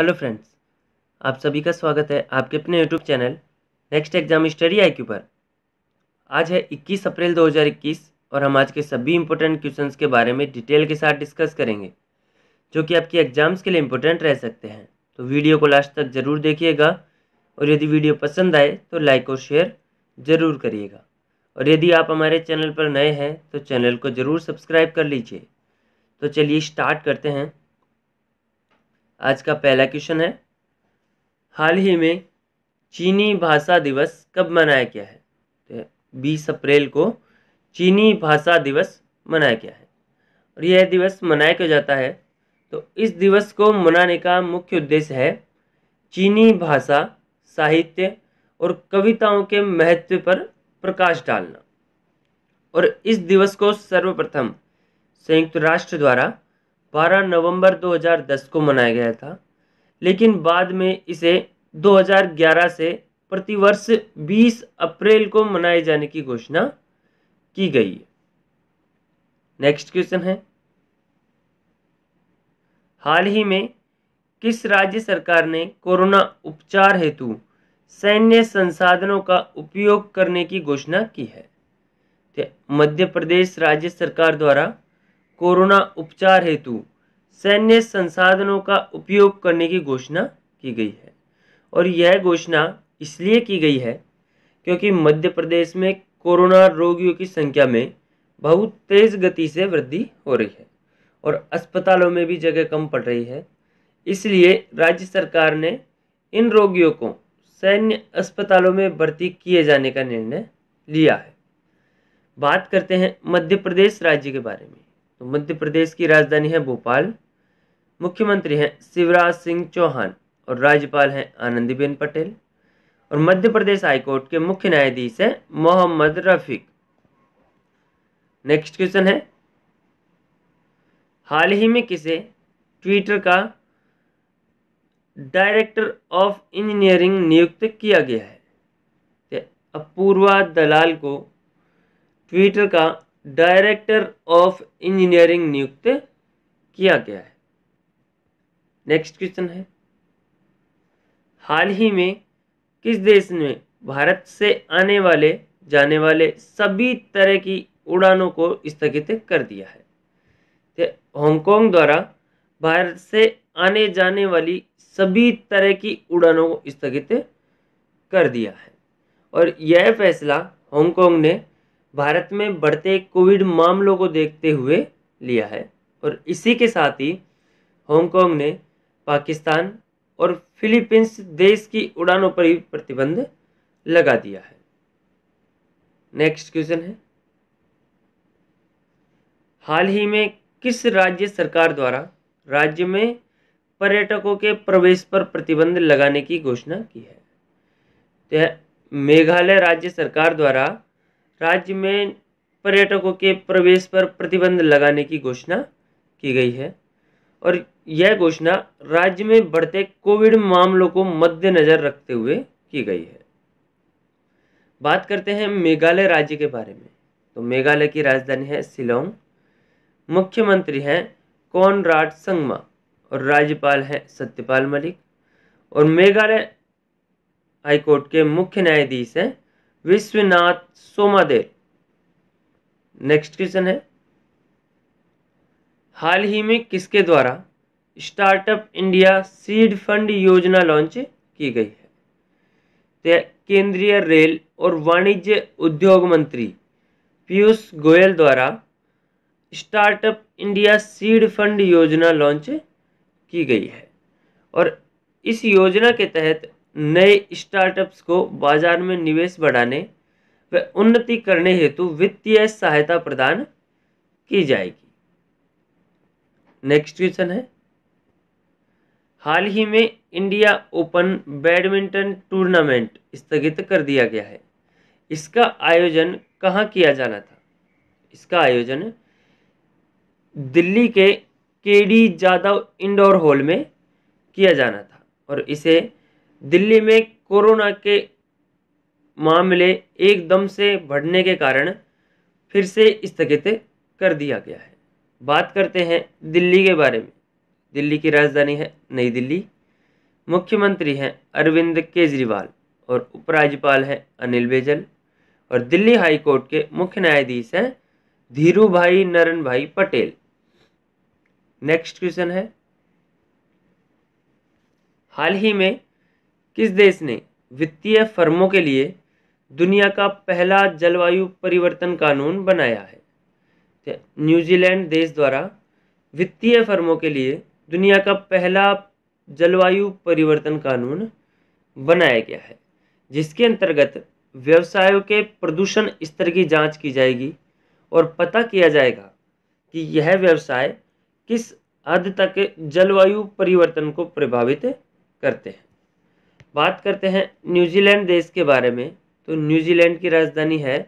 hello friends आप सभी का स्वागत है आपके अपने YouTube channel next exam study I पर आज है 21 अप्रैल 2021 और हम आज के सभी इंपॉर्टेंट क्वेश्चंस के बारे में डिटेल के साथ डिस्कस करेंगे जो कि आपके एग्जाम्स के लिए इम्पोर्टेंट रह सकते हैं तो वीडियो को लास्ट तक ज़रूर देखिएगा और यदि वीडियो पसंद आए तो लाइक और शेयर ज़रूर करिएगा और यदि आप हमारे चैनल पर नए हैं तो चैनल को ज़रूर सब्सक्राइब कर लीजिए तो चलिए स्टार्ट करते हैं आज का पहला क्वेश्चन है हाल ही में चीनी भाषा दिवस कब मनाया गया है तो बीस अप्रैल को चीनी भाषा दिवस मनाया गया है और यह दिवस मनाया क्यों जाता है तो इस दिवस को मनाने का मुख्य उद्देश्य है चीनी भाषा साहित्य और कविताओं के महत्व पर प्रकाश डालना और इस दिवस को सर्वप्रथम संयुक्त राष्ट्र द्वारा 12 नवंबर 2010 को मनाया गया था लेकिन बाद में इसे 2011 से प्रतिवर्ष 20 अप्रैल को मनाए जाने की घोषणा की गई नेक्स्ट क्वेश्चन है हाल ही में किस राज्य सरकार ने कोरोना उपचार हेतु सैन्य संसाधनों का उपयोग करने की घोषणा की है तो मध्य प्रदेश राज्य सरकार द्वारा कोरोना उपचार हेतु सैन्य संसाधनों का उपयोग करने की घोषणा की गई है और यह घोषणा इसलिए की गई है क्योंकि मध्य प्रदेश में कोरोना रोगियों की संख्या में बहुत तेज़ गति से वृद्धि हो रही है और अस्पतालों में भी जगह कम पड़ रही है इसलिए राज्य सरकार ने इन रोगियों को सैन्य अस्पतालों में भर्ती किए जाने का निर्णय लिया है बात करते हैं मध्य प्रदेश राज्य के बारे में तो मध्य प्रदेश की राजधानी है भोपाल मुख्यमंत्री हैं शिवराज सिंह चौहान और राज्यपाल हैं आनंदीबेन पटेल और मध्य प्रदेश हाईकोर्ट के मुख्य न्यायाधीश हैं मोहम्मद रफीक नेक्स्ट क्वेश्चन है हाल ही में किसे ट्विटर का डायरेक्टर ऑफ इंजीनियरिंग नियुक्त किया गया है तो अपूर्वा दलाल को ट्विटर का डायरेक्टर ऑफ इंजीनियरिंग नियुक्त किया गया है नेक्स्ट क्वेश्चन है हाल ही में किस देश ने भारत से आने वाले जाने वाले सभी तरह की उड़ानों को स्थगित कर दिया है तो हांगकांग द्वारा भारत से आने जाने वाली सभी तरह की उड़ानों को स्थगित कर दिया है और यह फैसला हांगकांग ने भारत में बढ़ते कोविड मामलों को देखते हुए लिया है और इसी के साथ ही हांगकांग ने पाकिस्तान और फिलीपींस देश की उड़ानों पर ही प्रतिबंध लगा दिया है नेक्स्ट क्वेश्चन है हाल ही में किस राज्य सरकार द्वारा राज्य में पर्यटकों के प्रवेश पर प्रतिबंध लगाने की घोषणा की है तो मेघालय राज्य सरकार द्वारा राज्य में पर्यटकों के प्रवेश पर प्रतिबंध लगाने की घोषणा की गई है और यह घोषणा राज्य में बढ़ते कोविड मामलों को मद्देनजर रखते हुए की गई है बात करते हैं मेघालय राज्य के बारे में तो मेघालय की राजधानी है शिलोंग मुख्यमंत्री हैं कॉनराड संगमा और राज्यपाल हैं सत्यपाल मलिक और मेघालय हाईकोर्ट के मुख्य न्यायाधीश हैं विश्वनाथ सोमादेव नेक्स्ट क्वेश्चन है हाल ही में किसके द्वारा स्टार्टअप इंडिया सीड फंड योजना लॉन्च की गई है तो केंद्रीय रेल और वाणिज्य उद्योग मंत्री पीयूष गोयल द्वारा स्टार्टअप इंडिया सीड फंड योजना लॉन्च की गई है और इस योजना के तहत नए स्टार्टअप्स को बाजार में निवेश बढ़ाने व उन्नति करने हेतु वित्तीय सहायता प्रदान की जाएगी नेक्स्ट क्वेश्चन है हाल ही में इंडिया ओपन बैडमिंटन टूर्नामेंट स्थगित कर दिया गया है इसका आयोजन कहाँ किया जाना था इसका आयोजन दिल्ली के केडी जादव इंडोर हॉल में किया जाना था और इसे दिल्ली में कोरोना के मामले एकदम से बढ़ने के कारण फिर से स्थगित कर दिया गया है बात करते हैं दिल्ली के बारे में दिल्ली की राजधानी है नई दिल्ली मुख्यमंत्री हैं अरविंद केजरीवाल और उपराज्यपाल हैं अनिल बैजल और दिल्ली हाई कोर्ट के मुख्य न्यायाधीश हैं धीरू भाई नरन भाई पटेल नेक्स्ट क्वेश्चन है हाल ही में किस देश ने वित्तीय फर्मों के लिए दुनिया का पहला जलवायु परिवर्तन कानून बनाया है तो न्यूजीलैंड देश द्वारा वित्तीय फर्मों के लिए दुनिया का पहला जलवायु परिवर्तन कानून बनाया गया है जिसके अंतर्गत व्यवसायों के प्रदूषण स्तर की जांच की जाएगी और पता किया जाएगा कि यह व्यवसाय किस हद तक जलवायु परिवर्तन को प्रभावित करते हैं बात करते हैं न्यूजीलैंड देश के बारे में तो न्यूजीलैंड की राजधानी है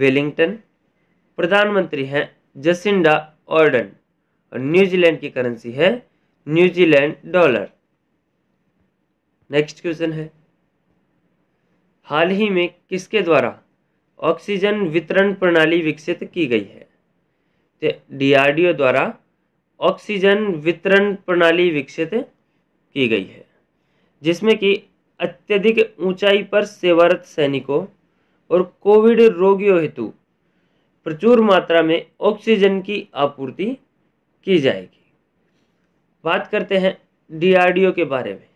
वेलिंगटन प्रधानमंत्री हैं जसिंडा ऑर्डन और न्यूजीलैंड की करेंसी है न्यूजीलैंड डॉलर नेक्स्ट क्वेश्चन है हाल ही में किसके द्वारा ऑक्सीजन वितरण प्रणाली विकसित की गई है तो डीआरडीओ द्वारा ऑक्सीजन वितरण प्रणाली विकसित की गई है जिसमें कि अत्यधिक ऊंचाई पर सेवारत सैनिकों और कोविड रोगियों हेतु प्रचुर मात्रा में ऑक्सीजन की आपूर्ति की जाएगी बात करते हैं डीआरडीओ के बारे में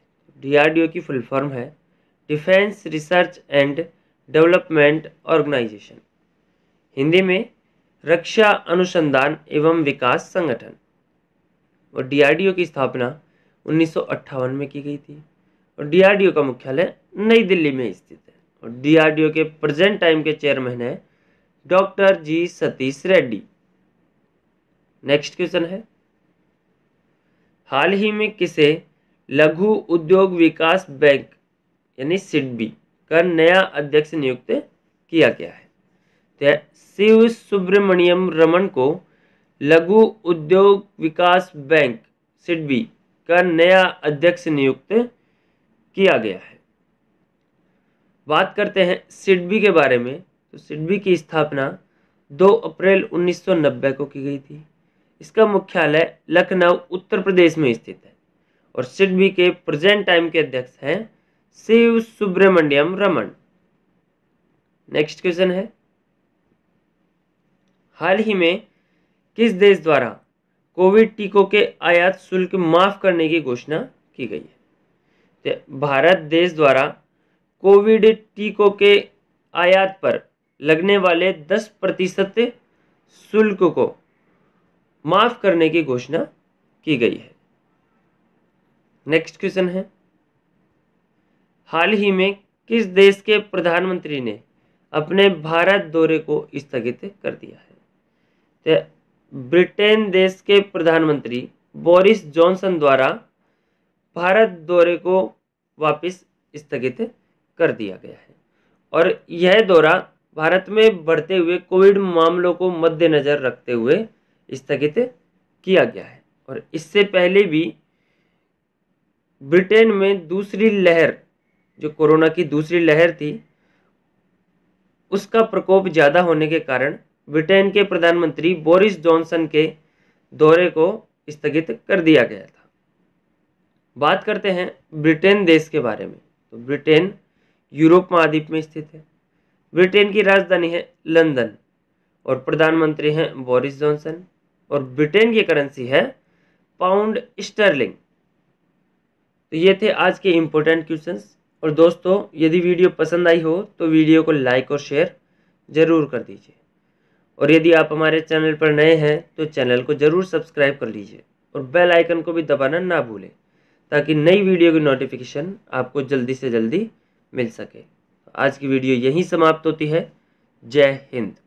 डीआरडीओ की फुल फॉर्म है defence research and development organisation Hindi में रक्षा अनुसंधान एवं विकास संगठन और डीआरडीओ की स्थापना उन्नीस में की गई थी और डीआरडीओ का मुख्यालय नई दिल्ली में स्थित है और डीआरडीओ के प्रेजेंट टाइम के चेयरमैन है doctor G Satish Reddy next question है हाल ही में किसे लघु उद्योग विकास बैंक यानी सिडबी का नया अध्यक्ष नियुक्त किया गया है तो शिव सुब्रमण्यम रमन को लघु उद्योग विकास बैंक सिडबी का नया अध्यक्ष नियुक्त किया गया है बात करते हैं सिडबी के बारे में तो सिडबी की स्थापना 2 अप्रैल 1990 को की गई थी इसका मुख्यालय लखनऊ उत्तर प्रदेश में स्थित है और सिडबी के प्रेजेंट टाइम के अध्यक्ष हैं शिव सुब्रमण्यम रमन नेक्स्ट क्वेश्चन है हाल ही में किस देश द्वारा कोविड टीकों के आयात शुल्क माफ करने की घोषणा की गई है भारत देश द्वारा कोविड टीकों के आयात पर लगने वाले 10 प्रतिशत शुल्क को माफ करने की घोषणा की गई है नेक्स्ट क्वेश्चन है हाल ही में किस देश के प्रधानमंत्री ने अपने भारत दौरे को स्थगित कर दिया है ब्रिटेन देश के प्रधानमंत्री बोरिस जॉनसन द्वारा भारत दौरे को वापस स्थगित कर दिया गया है और यह दौरा भारत में बढ़ते हुए कोविड मामलों को मद्देनज़र रखते हुए स्थगित किया गया है और इससे पहले भी ब्रिटेन में दूसरी लहर जो कोरोना की दूसरी लहर थी उसका प्रकोप ज़्यादा होने के कारण ब्रिटेन के प्रधानमंत्री बोरिस जॉनसन के दौरे को स्थगित कर दिया गया था बात करते हैं ब्रिटेन देश के बारे में तो ब्रिटेन यूरोप महाद्वीप में स्थित है ब्रिटेन की राजधानी है लंदन और प्रधानमंत्री हैं बोरिस जॉनसन और ब्रिटेन की करेंसी है पाउंड स्टर्लिंग तो ये थे आज के इम्पोर्टेंट क्वेश्चंस और दोस्तों यदि वीडियो पसंद आई हो तो वीडियो को लाइक और शेयर ज़रूर कर दीजिए और यदि आप हमारे चैनल पर नए हैं तो चैनल को ज़रूर सब्सक्राइब कर लीजिए और बेल आइकन को भी दबाना ना भूलें ताकि नई वीडियो की नोटिफिकेशन आपको जल्दी से जल्दी मिल सके आज की वीडियो यहीं समाप्त होती है जय हिंद